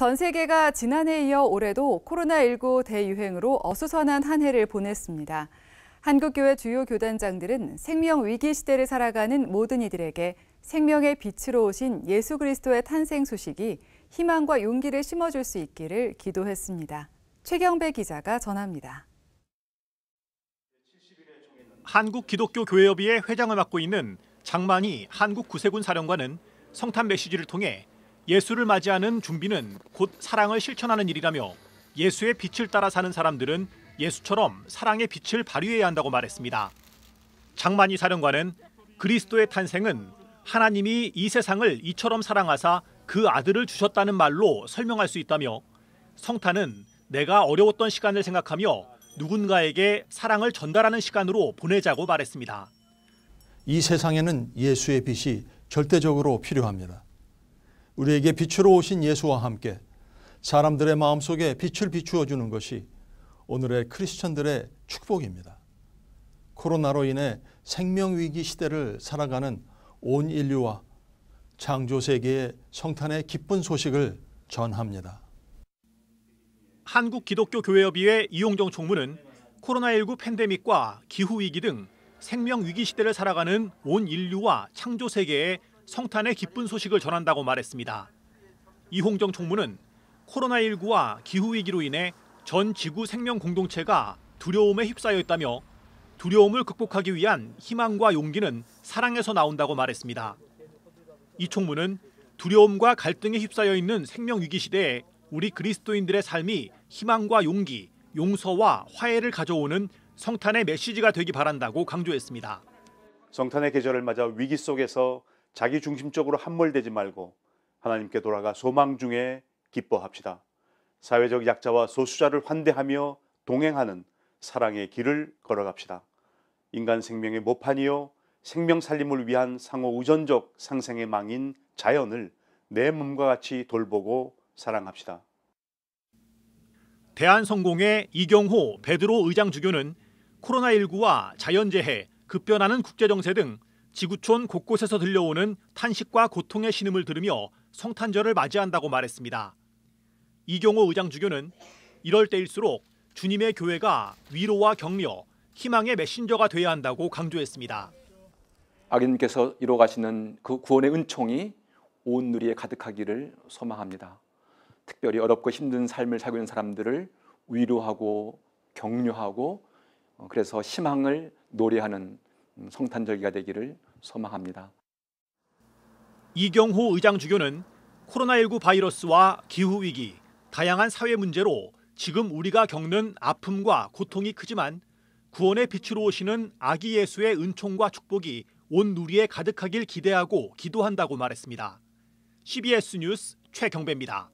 전 세계가 지난해에 이어 올해도 코로나19 대유행으로 어수선한 한 해를 보냈습니다. 한국교회 주요 교단장들은 생명 위기 시대를 살아가는 모든 이들에게 생명의 빛으로 오신 예수 그리스도의 탄생 소식이 희망과 용기를 심어줄 수 있기를 기도했습니다. 최경배 기자가 전합니다. 한국 기독교 교회협의회 회장을 맡고 있는 장만희 한국 구세군 사령관은 성탄 메시지를 통해 예수를 맞이하는 준비는 곧 사랑을 실천하는 일이라며 예수의 빛을 따라 사는 사람들은 예수처럼 사랑의 빛을 발휘해야 한다고 말했습니다. 장만희 사령관은 그리스도의 탄생은 하나님이 이 세상을 이처럼 사랑하사 그 아들을 주셨다는 말로 설명할 수 있다며 성탄은 내가 어려웠던 시간을 생각하며 누군가에게 사랑을 전달하는 시간으로 보내자고 말했습니다. 이 세상에는 예수의 빛이 절대적으로 필요합니다. 우리에게 빛으로 오신 예수와 함께 사람들의 마음속에 빛을 비추어 주는 것이 오늘의 크리스천들의 축복입니다. 코로나로 인해 생명위기 시대를 살아가는 온 인류와 창조세계의 성탄의 기쁜 소식을 전합니다. 한국기독교교회협의회 이용정 총무는 코로나19 팬데믹과 기후위기 등 생명위기 시대를 살아가는 온 인류와 창조세계의 성탄의 기쁜 소식을 전한다고 말했습니다. 이홍정 총무는 코로나19와 기후위기로 인해 전 지구 생명 공동체가 두려움에 휩싸여 있다며 두려움을 극복하기 위한 희망과 용기는 사랑에서 나온다고 말했습니다. 이 총무는 두려움과 갈등에 휩싸여 있는 생명위기 시대에 우리 그리스도인들의 삶이 희망과 용기, 용서와 화해를 가져오는 성탄의 메시지가 되기 바란다고 강조했습니다. 성탄의 계절을 맞아 위기 속에서 자기 중심적으로 함몰되지 말고 하나님께 돌아가 소망 중에 기뻐합시다. 사회적 약자와 소수자를 환대하며 동행하는 사랑의 길을 걸어갑시다. 인간 생명의 모판이요 생명 살림을 위한 상호 우전적 상생의 망인 자연을 내 몸과 같이 돌보고 사랑합시다. 대한성공의 이경호 베드로 의장 주교는 코로나19와 자연재해, 급변하는 국제정세 등 지구촌 곳곳에서 들려오는 탄식과 고통의 신음을 들으며 성탄절을 맞이한다고 말했습니다. 이경호 의장 주교는 이럴 때일수록 주님의 교회가 위로와 격려, 희망의 메신저가 돼야 한다고 강조했습니다. 아기께서 이뤄가시는 그 구원의 은총이 온 누리에 가득하기를 소망합니다. 특별히 어렵고 힘든 삶을 살고 있는 사람들을 위로하고 격려하고 어, 그래서 희망을 노래하는 음, 성탄절기가 되기를 소망합니다. 이경호 의장 주교는 코로나19 바이러스와 기후 위기, 다양한 사회 문제로 지금 우리가 겪는 아픔과 고통이 크지만 구원의 빛으로 오시는 아기 예수의 은총과 축복이 온 누리에 가득하길 기대하고 기도한다고 말했습니다. CBS 뉴스 최경배입니다.